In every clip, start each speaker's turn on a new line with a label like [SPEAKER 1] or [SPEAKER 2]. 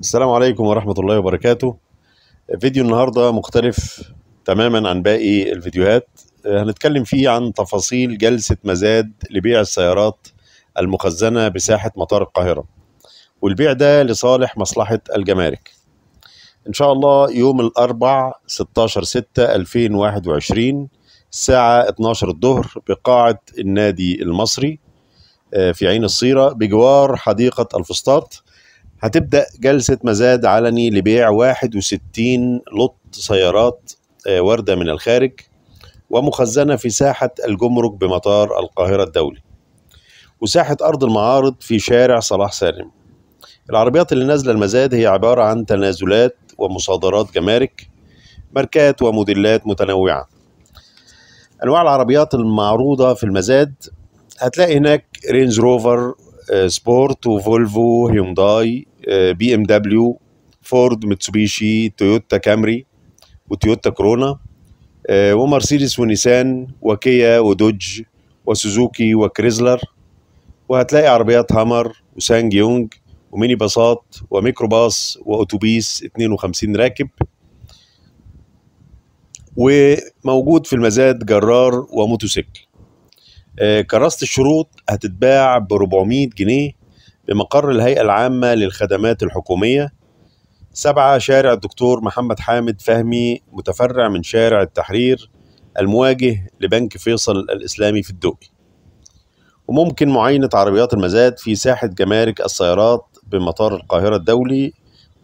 [SPEAKER 1] السلام عليكم ورحمة الله وبركاته فيديو النهاردة مختلف تماما عن باقي الفيديوهات آه، هنتكلم فيه عن تفاصيل جلسة مزاد لبيع السيارات المخزنة بساحة مطار القاهرة والبيع ده لصالح مصلحة الجمارك إن شاء الله يوم الأربع 16 6 2021 الساعة 12 الظهر بقاعة النادي المصري آه، في عين الصيرة بجوار حديقة الفسطاط هتبدأ جلسة مزاد علني لبيع 61 لط سيارات آه، واردة من الخارج ومخزنة في ساحة الجمرك بمطار القاهرة الدولي وساحة أرض المعارض في شارع صلاح سالم العربيات اللي نازلة المزاد هي عبارة عن تنازلات ومصادرات جمارك ماركات وموديلات متنوعة أنواع العربيات المعروضة في المزاد هتلاقي هناك رينج روفر آه، سبورت وفولفو هيونداي آه، بي ام دبليو فورد متسوبيشي تويوتا كامري وتويوتا كورونا آه، ومرسيدس ونيسان وكيا ودوج وسوزوكي وكريزلر وهتلاقي عربيات هامر وسانج يونج وميني باصات وميكروباص واتوبيس 52 راكب وموجود في المزاد جرار وموتوسيكل آه، كراسة الشروط هتتباع ب 400 جنيه بمقر الهيئة العامة للخدمات الحكومية سبعة شارع الدكتور محمد حامد فهمي متفرع من شارع التحرير المواجه لبنك فيصل الإسلامي في الدقي وممكن معاينة عربيات المزاد في ساحة جمارك السيارات بمطار القاهرة الدولي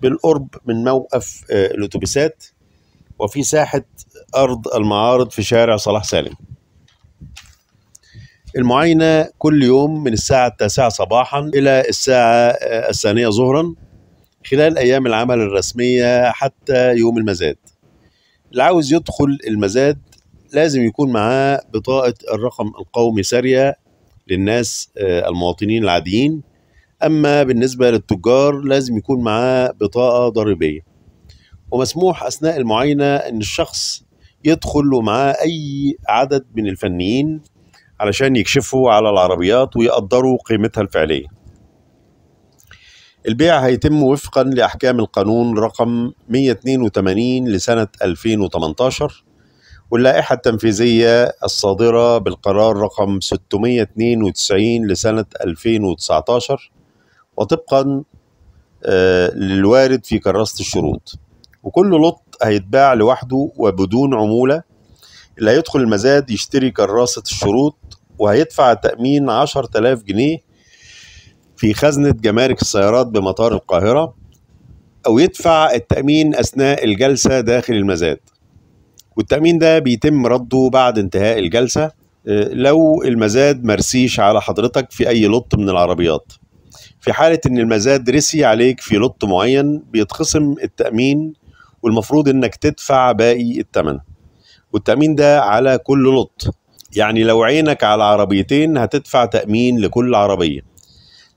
[SPEAKER 1] بالقرب من موقف آه، الأتوبيسات وفي ساحة أرض المعارض في شارع صلاح سالم المعاينة كل يوم من الساعة التاسعة صباحا إلى الساعة آه، الثانية ظهرا خلال أيام العمل الرسمية حتى يوم المزاد اللي عاوز يدخل المزاد لازم يكون معاه بطاقة الرقم القومي سارية للناس آه، المواطنين العاديين أما بالنسبة للتجار لازم يكون معاه بطاقة ضريبية ومسموح أثناء المعاينة أن الشخص يدخل ومعاه أي عدد من الفنيين علشان يكشفوا على العربيات ويقدروا قيمتها الفعلية البيع هيتم وفقا لأحكام القانون رقم 182 لسنة 2018 واللائحة التنفيذية الصادرة بالقرار رقم 692 لسنة 2019 وطبقا آه، للوارد في كراسة الشروط وكل لط هيتباع لوحده وبدون عمولة اللي هيدخل المزاد يشتري كراسة الشروط وهيدفع تأمين تلاف جنيه في خزنة جمارك السيارات بمطار القاهرة أو يدفع التأمين أثناء الجلسة داخل المزاد والتأمين ده بيتم رده بعد انتهاء الجلسة آه، لو المزاد مرسيش على حضرتك في أي لط من العربيات في حالة إن المزاد رسي عليك في لط معين بيتخصم التأمين والمفروض إنك تدفع باقي التمن والتأمين ده على كل لط يعني لو عينك على عربيتين هتدفع تأمين لكل عربية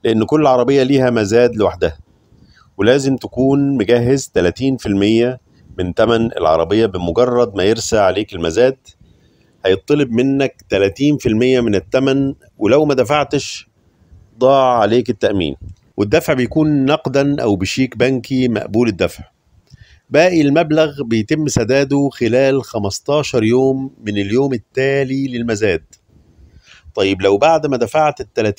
[SPEAKER 1] لأن كل عربية ليها مزاد لوحدها ولازم تكون مجهز 30% من تمن العربية بمجرد ما يرسى عليك المزاد هيطلب منك 30% من التمن ولو ما دفعتش ضاع عليك التأمين والدفع بيكون نقدا أو بشيك بنكي مقبول الدفع باقي المبلغ بيتم سداده خلال 15 يوم من اليوم التالي للمزاد طيب لو بعد ما دفعت ال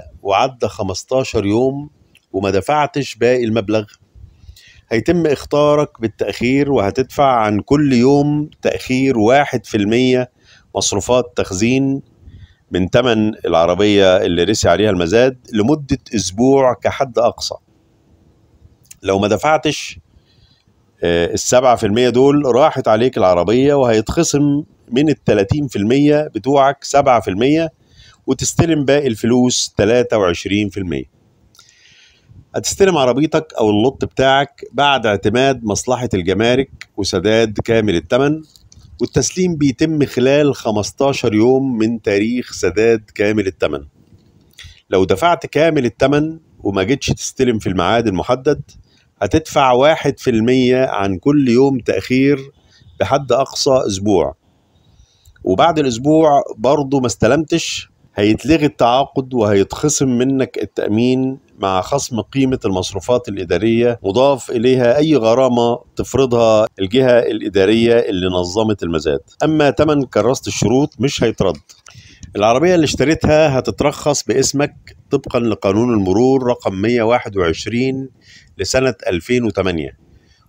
[SPEAKER 1] 30% وعدى 15 يوم وما دفعتش باقي المبلغ هيتم اختارك بالتأخير وهتدفع عن كل يوم تأخير واحد في المية مصروفات تخزين من تمن العربية اللي رسي عليها المزاد لمدة أسبوع كحد أقصى لو ما دفعتش آه، السبعة في المية دول راحت عليك العربية وهيتخصم من التلاتين في المية بتوعك سبعة في المية وتستلم باقي الفلوس تلاتة وعشرين في المية هتستلم عربيتك أو اللط بتاعك بعد اعتماد مصلحة الجمارك وسداد كامل التمن والتسليم بيتم خلال 15 يوم من تاريخ سداد كامل التمن لو دفعت كامل التمن وما جيتش تستلم في الميعاد المحدد هتدفع واحد في المية عن كل يوم تأخير بحد أقصى أسبوع وبعد الأسبوع برضه ما استلمتش هيتلغي التعاقد وهيتخصم منك التأمين مع خصم قيمة المصروفات الإدارية مضاف إليها أي غرامة تفرضها الجهة الإدارية اللي نظمت المزاد أما تمن كراسة الشروط مش هيترد العربية اللي اشتريتها هتترخص باسمك طبقا لقانون المرور رقم 121 لسنة 2008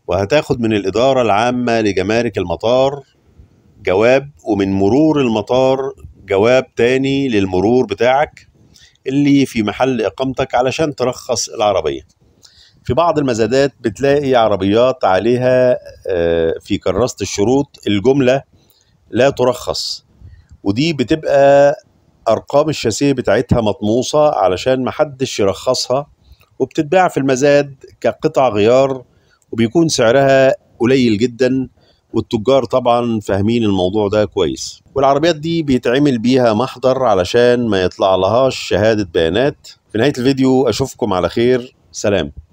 [SPEAKER 1] وهتاخد من الإدارة العامة لجمارك المطار جواب ومن مرور المطار جواب تاني للمرور بتاعك اللي في محل إقامتك علشان ترخص العربية في بعض المزادات بتلاقي عربيات عليها آه، في كراسة الشروط الجملة لا ترخص ودي بتبقى ارقام الشاسيه بتاعتها مطموسه علشان ما حدش يرخصها وبتتباع في المزاد كقطع غيار وبيكون سعرها قليل جدا والتجار طبعا فاهمين الموضوع ده كويس والعربيات دي بيتعمل بيها محضر علشان ما يطلع لهاش شهاده بيانات في نهايه الفيديو اشوفكم على خير سلام